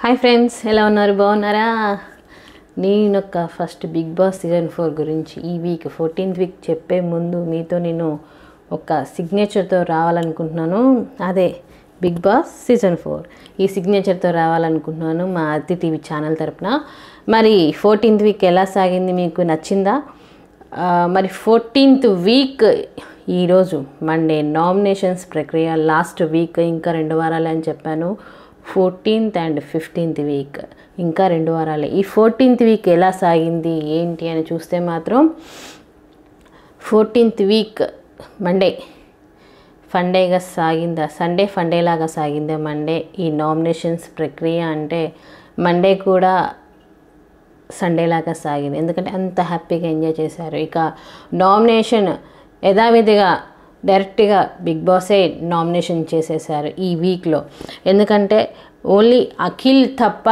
hi friends ఎలా ఉన్నారు బాగున్నారా నేను ఒక first Bigg Boss season four గురించి ఈ వీక్ ఫోర్టీన్త్ వీక్ చెప్పే ముందు మీతో నేను ఒక సిగ్నేచర్తో రావాలనుకుంటున్నాను అదే బిగ్ బాస్ సీజన్ ఫోర్ ఈ సిగ్నేచర్తో రావాలనుకుంటున్నాను మా అతి టీవీ ఛానల్ తరపున మరి ఫోర్టీన్త్ వీక్ ఎలా సాగింది మీకు నచ్చిందా మరి ఫోర్టీన్త్ వీక్ ఈరోజు మండే నామినేషన్స్ ప్రక్రియ లాస్ట్ వీక్ ఇంకా రెండు వారాలు అని చెప్పాను ఫోర్టీన్త్ అండ్ ఫిఫ్టీన్త్ వీక్ ఇంకా రెండు వారాలే ఈ ఫోర్టీన్త్ వీక్ ఎలా సాగింది ఏంటి అని చూస్తే మాత్రం ఫోర్టీన్త్ వీక్ మండే ఫండేగా సాగిందా సండే ఫండేలాగా సాగిందా మండే ఈ నామినేషన్స్ ప్రక్రియ అంటే మండే కూడా సండేలాగా సాగింది ఎందుకంటే అంత హ్యాపీగా ఎంజాయ్ చేశారు ఇక నామినేషన్ యథావిధిగా డైరెక్ట్గా బిగ్ బాసే నామినేషన్ చేసేసారు ఈ వీక్లో ఎందుకంటే ఓన్లీ అఖిల్ తప్ప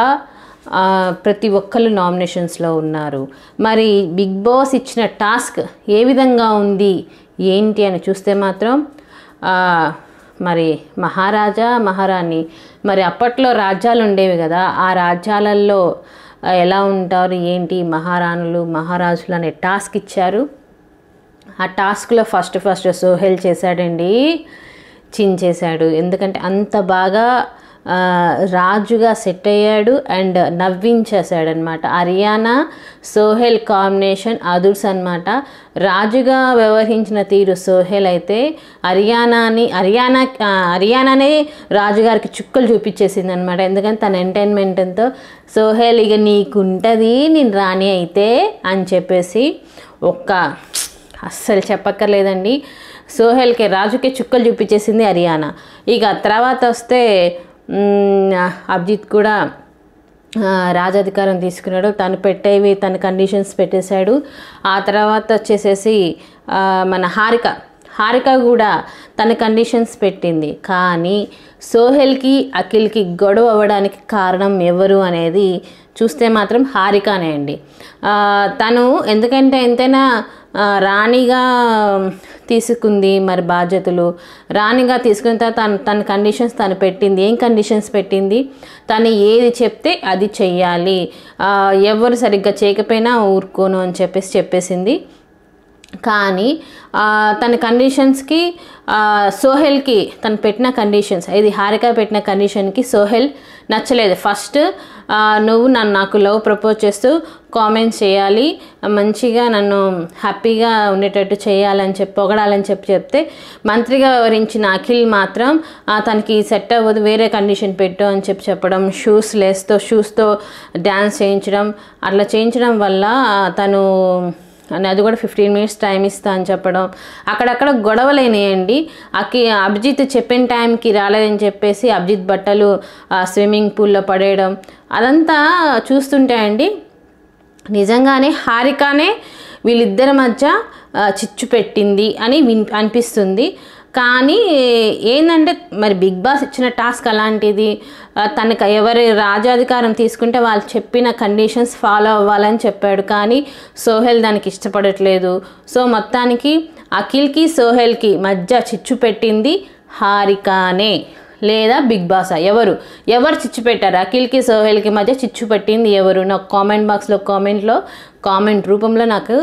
ప్రతి ఒక్కరు నామినేషన్స్లో ఉన్నారు మరి బిగ్ బాస్ ఇచ్చిన టాస్క్ ఏ విధంగా ఉంది ఏంటి అని చూస్తే మాత్రం మరి మహారాజా మహారాణి మరి అప్పట్లో రాజ్యాలు ఉండేవి కదా ఆ రాజ్యాలలో ఎలా ఉంటారు ఏంటి మహారాణులు మహారాజులు అనే టాస్క్ ఇచ్చారు ఆ టాస్క్లో ఫస్ట్ ఫస్ట్ సోహెల్ చేశాడండి చించేశాడు ఎందుకంటే అంత బాగా రాజుగా సెట్ అయ్యాడు అండ్ నవ్వించేశాడు అనమాట హర్యానా సోహెల్ కాంబినేషన్ అదుర్స్ అనమాట రాజుగా వ్యవహరించిన తీరు సోహెల్ అయితే హర్యానాని హర్యానా హర్యానానే రాజుగారికి చుక్కలు చూపించేసింది అనమాట ఎందుకంటే తన ఎంటర్టైన్మెంట్తో సోహెల్ ఇక నీకుంటుంది నేను రాణి అయితే అని చెప్పేసి ఒక్క అస్సలు చెప్పక్కర్లేదండి సోహెల్కి రాజుకే చుక్కలు చూపించేసింది హరియానా ఇక తర్వాత వస్తే అభిజిత్ కూడా అధికారం తీసుకున్నాడు తను పెట్టేవి తన కండిషన్స్ పెట్టేశాడు ఆ తర్వాత వచ్చేసేసి మన హారిక హారిక కూడా తన కండిషన్స్ పెట్టింది కానీ సోహెల్కి అఖిల్కి గొడవ అవ్వడానికి కారణం ఎవరు అనేది చూస్తే మాత్రం హారికనే అండి తను ఎందుకంటే ఎంతైనా రాణిగా తీసుకుంది మరి బాధ్యతలు రాణిగా తీసుకున్న తర్వాత తను తన కండిషన్స్ తను పెట్టింది ఏం కండిషన్స్ పెట్టింది తను ఏది చెప్తే అది చెయ్యాలి ఎవరు సరిగ్గా చేయకపోయినా ఊరుకోను అని చెప్పేసి చెప్పేసింది కానీ తన కండిషన్స్కి సోహెల్కి తను పెట్టిన కండిషన్స్ ఇది హారిక పెట్టిన కండిషన్కి సోహెల్ నచ్చలేదు ఫస్ట్ నువ్వు నన్ను నాకు లవ్ ప్రపోజ్ చేస్తూ కామెంట్స్ చేయాలి మంచిగా నన్ను హ్యాపీగా ఉండేటట్టు చేయాలని చెప్పి పొగడాలని చెప్పి చెప్తే మంత్రిగా వివరించిన అఖిల్ మాత్రం తనకి సెట్ అవ్వదు వేరే కండిషన్ పెట్టు అని చెప్పి చెప్పడం షూస్ లెస్తో షూస్తో డ్యాన్స్ చేయించడం అట్లా చేయించడం వల్ల తను అండ్ అది కూడా ఫిఫ్టీన్ మినిట్స్ టైం ఇస్తా అని చెప్పడం అక్కడక్కడ గొడవలైనాయండి అక్కి అభిజిత్ చెప్పిన టైంకి రాలేదని చెప్పేసి అభిజిత్ బట్టలు స్విమ్మింగ్ పూల్లో పడేయడం అదంతా చూస్తుంటే అండి నిజంగానే హారికనే వీళ్ళిద్దరి మధ్య చిచ్చు పెట్టింది అని విన్ అనిపిస్తుంది కానీ ఏంటంటే మరి బిగ్ బాస్ ఇచ్చిన టాస్క్ అలాంటిది తనకు ఎవరి రాజాధికారం తీసుకుంటే వాళ్ళు చెప్పిన కండిషన్స్ ఫాలో అవ్వాలని చెప్పాడు కానీ సోహెల్ దానికి ఇష్టపడట్లేదు సో మొత్తానికి అఖిల్కి సోహెల్కి మధ్య చిచ్చు పెట్టింది హారికానే లేదా బిగ్ బాసా ఎవరు ఎవరు చిచ్చు పెట్టారు అఖిల్కి సోహెల్కి మధ్య చిచ్చు పెట్టింది ఎవరు నాకు కామెంట్ బాక్స్లో కామెంట్లో కామెంట్ రూపంలో నాకు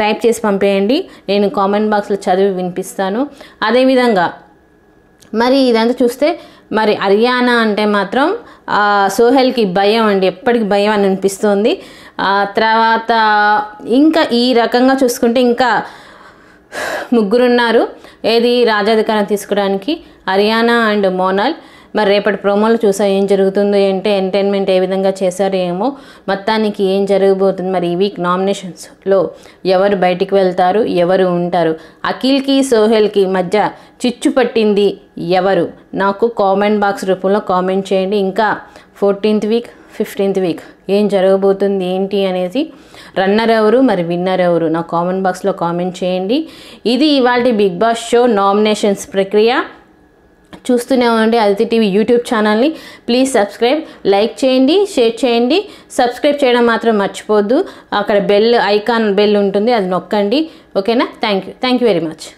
టైప్ చేసి పంపేయండి నేను కామెంట్ బాక్స్లో చదివి వినిపిస్తాను అదేవిధంగా మరి ఇదంతా చూస్తే మరి హర్యానా అంటే మాత్రం సోహెల్కి భయం అండి ఎప్పటికి భయం అని అనిపిస్తుంది తర్వాత ఇంకా ఈ రకంగా చూసుకుంటే ఇంకా ముగ్గురున్నారు ఏది రాజాధికారం తీసుకోవడానికి హర్యానా అండ్ మోనాల్ మరి రేపటి ప్రోమోలు చూసా ఏం జరుగుతుందో ఏంటో ఎంటర్టైన్మెంట్ ఏ విధంగా చేశారు ఏమో మొత్తానికి ఏం జరగబోతుంది మరి ఈ వీక్ నామినేషన్స్లో ఎవరు బయటికి వెళ్తారు ఎవరు ఉంటారు అఖిల్కి సోహెల్కి మధ్య చిచ్చు పట్టింది ఎవరు నాకు కామెంట్ బాక్స్ రూపంలో కామెంట్ చేయండి ఇంకా ఫోర్టీన్త్ వీక్ ఫిఫ్టీన్త్ వీక్ ఏం జరగబోతుంది ఏంటి అనేది రన్నర్ ఎవరు మరి విన్నర్ ఎవరు నా కామెంట్ బాక్స్లో కామెంట్ చేయండి ఇది ఇవాళ బిగ్ బాస్ షో నామినేషన్స్ ప్రక్రియ చూస్తూనే ఉండండి అదితి టీవీ యూట్యూబ్ ఛానల్ని ప్లీజ్ సబ్స్క్రైబ్ లైక్ చేయండి షేర్ చేయండి సబ్స్క్రైబ్ చేయడం మాత్రం మర్చిపోద్దు అక్కడ బెల్ ఐకాన్ బెల్ ఉంటుంది అది నొక్కండి ఓకేనా thank you thank you very much